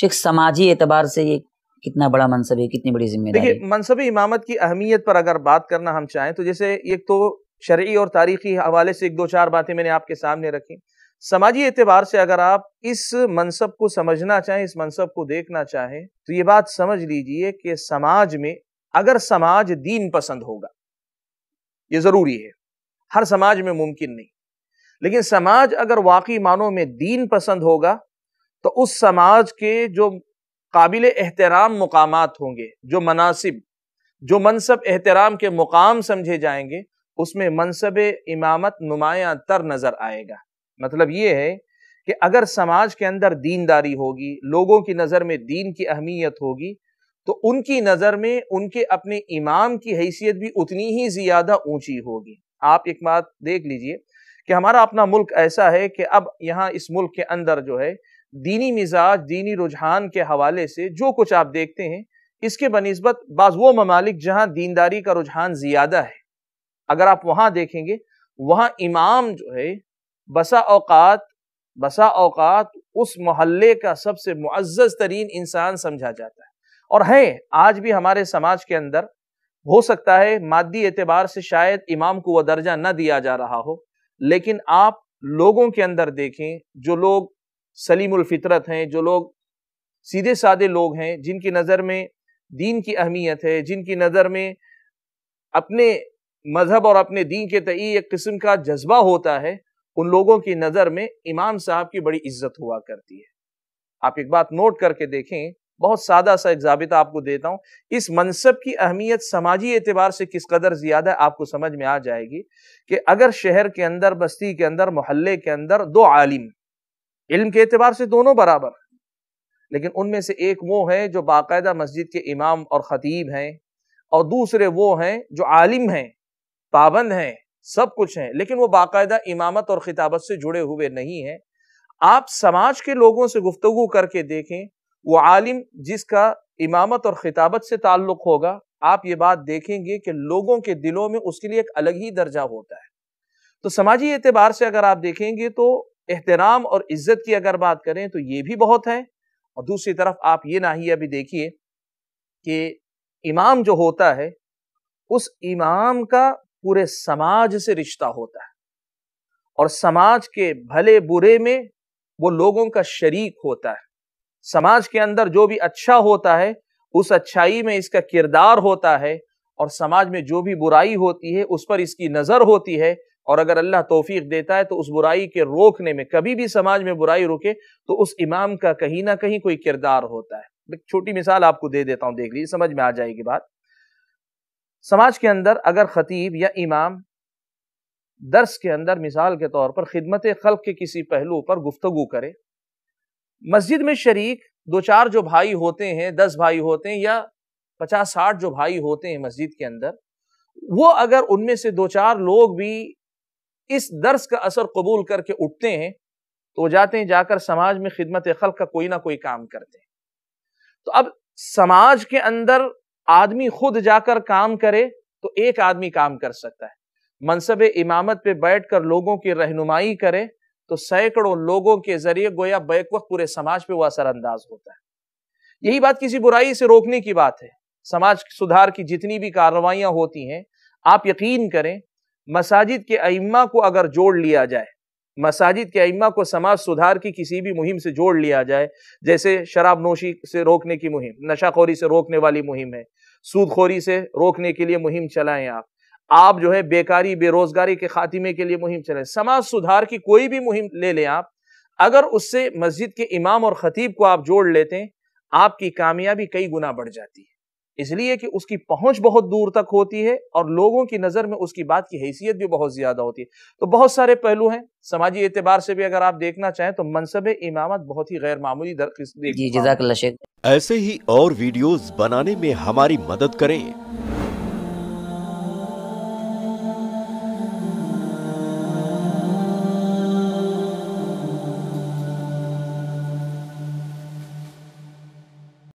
शेख समाजी एतबार से ये कितना बड़ा मनसब है कितनी बड़ी जिम्मेदारी देखिए मनसब इमामत की अहमियत पर अगर बात करना हम चाहें तो जैसे एक तो शर्य और तारीखी हवाले से एक दो चार बातें मैंने आपके सामने रखी समाजी एतबार से अगर आप इस मनसब को समझना चाहें इस मनसब को देखना चाहें तो ये बात समझ लीजिए कि समाज में अगर समाज दीन पसंद होगा ये ज़रूरी है हर समाज में मुमकिन नहीं लेकिन समाज अगर वाकई मानों में दीन पसंद होगा तो उस समाज के जो काबिल एहतराम मुकाम होंगे जो मनासिब जो मनसब एहतराम के मुकाम समझे जाएंगे उसमें मनसब इमामत नुमाया तर नज़र आएगा मतलब ये है कि अगर समाज के अंदर दीनदारी होगी लोगों की नज़र में दीन की अहमियत होगी तो उनकी नज़र में उनके अपने इमाम की हैसियत भी उतनी ही ज़्यादा ऊंची होगी आप एक बात देख लीजिए कि हमारा अपना मुल्क ऐसा है कि अब यहाँ इस मुल्क के अंदर जो है दीनी मिजाज दीनी रुझान के हवाले से जो कुछ आप देखते हैं इसके बनस्बत बाज़ वो ममालिक जहाँ दीनदारी का रुझान ज़्यादा है अगर आप वहाँ देखेंगे वहाँ इमाम जो है बसा अवकात बसा अवकात उस महल्ले का सबसे मुआज़ तरीन इंसान समझा जाता है और है आज भी हमारे समाज के अंदर हो सकता है मादी एतबार से शायद इमाम को वह दर्जा न दिया जा रहा हो लेकिन आप लोगों के अंदर देखें जो लोग सलीमुलफितरत हैं जो लोग सीधे सादे लोग हैं जिनकी नज़र में दीन की अहमियत है जिनकी नज़र में अपने मज़हब और अपने दीन के तय एक किस्म का जज्बा होता है उन लोगों की नज़र में इमाम साहब की बड़ी इज्जत हुआ करती है आप एक बात नोट करके देखें बहुत सादा सा एक जबिता आपको देता हूँ इस मनसब की अहमियत समाजी एतबार से किस कदर ज़्यादा आपको समझ में आ जाएगी कि अगर शहर के अंदर बस्ती के अंदर मोहल्ले के अंदर दो आलिम इल्म के एतबार से दोनों बराबर लेकिन उनमें से एक वो है जो बाकायदा मस्जिद के इमाम और ख़तीब हैं और दूसरे वो हैं जो आलिम हैं पाबंद हैं सब कुछ हैं लेकिन वो बाकायदा इमामत और खिताबत से जुड़े हुए नहीं हैं आप समाज के लोगों से गुफ्तु करके देखें वो आलिम जिसका इमामत और खिताबत से ताल्लुक़ होगा आप ये बात देखेंगे कि लोगों के दिलों में उसके लिए एक अलग ही दर्जा होता है तो समाजी एतबार से अगर आप देखेंगे तो एहतराम और इज्जत की अगर बात करें तो ये भी बहुत है और दूसरी तरफ आप ये नाहिया भी देखिए कि इमाम जो होता है उस इमाम का पूरे समाज से रिश्ता होता है और समाज के भले बुरे में वो लोगों का शरीक होता है समाज के अंदर जो भी अच्छा होता है उस अच्छाई में इसका किरदार होता है और समाज में जो भी बुराई होती है उस पर इसकी नज़र होती है और अगर अल्लाह तोफीक देता है तो उस बुराई के रोकने में कभी भी समाज में बुराई रुके तो उस इमाम का कहीं ना कहीं कोई किरदार होता है एक छोटी मिसाल आपको दे देता हूँ देख लीजिए समझ में आ जाएगी बात समाज के अंदर अगर खतीब या इमाम दर्स के अंदर मिसाल के तौर पर खिदमत खल के किसी पहलू पर गुफ्तु करे मस्जिद में शरीक दो चार जो भाई होते हैं दस भाई होते हैं या पचास साठ जो भाई होते हैं मस्जिद के अंदर वो अगर उनमें से दो चार लोग भी इस दर्स का असर कबूल करके उठते हैं तो वो जाते हैं जाकर समाज में खिदमत खल का कोई ना कोई काम करते हैं तो अब समाज के अंदर आदमी खुद जाकर काम करे तो एक आदमी काम कर सकता है मनसब इमामत पे बैठ कर लोगों की रहनुमाई करे तो सैकड़ों लोगों के जरिए गोया बैक वक्त पूरे समाज पे वह असरअंदाज होता है यही बात किसी बुराई से रोकने की बात है समाज सुधार की जितनी भी कार्रवाइयाँ होती हैं आप यकीन करें मसाजिद के अइम्मा को अगर जोड़ लिया जाए मसाजिद के अइम्मा को समाज सुधार की किसी भी मुहिम से जोड़ लिया जाए जैसे शराब नोशी से रोकने की मुहिम नशाखोरी से रोकने वाली मुहिम है सूदखोरी से रोकने के लिए मुहिम चलाएं आप आप जो है बेकारी बेरोजगारी के खात्मे के लिए मुहिम चलाएं समाज सुधार की कोई भी मुहिम ले लें आप अगर उससे मस्जिद के इमाम और ख़तीब को आप जोड़ लेते हैं आपकी कामयाबी कई गुना बढ़ जाती है इसलिए कि उसकी पहुंच बहुत दूर तक होती है और लोगों की नज़र में उसकी बात की हैसियत भी बहुत ज़्यादा होती है तो बहुत सारे पहलू हैं समाजी एतबार से भी अगर आप देखना चाहें तो मनसब इमामत बहुत ही गैर मामूली ऐसे ही और वीडियोस बनाने में हमारी मदद करें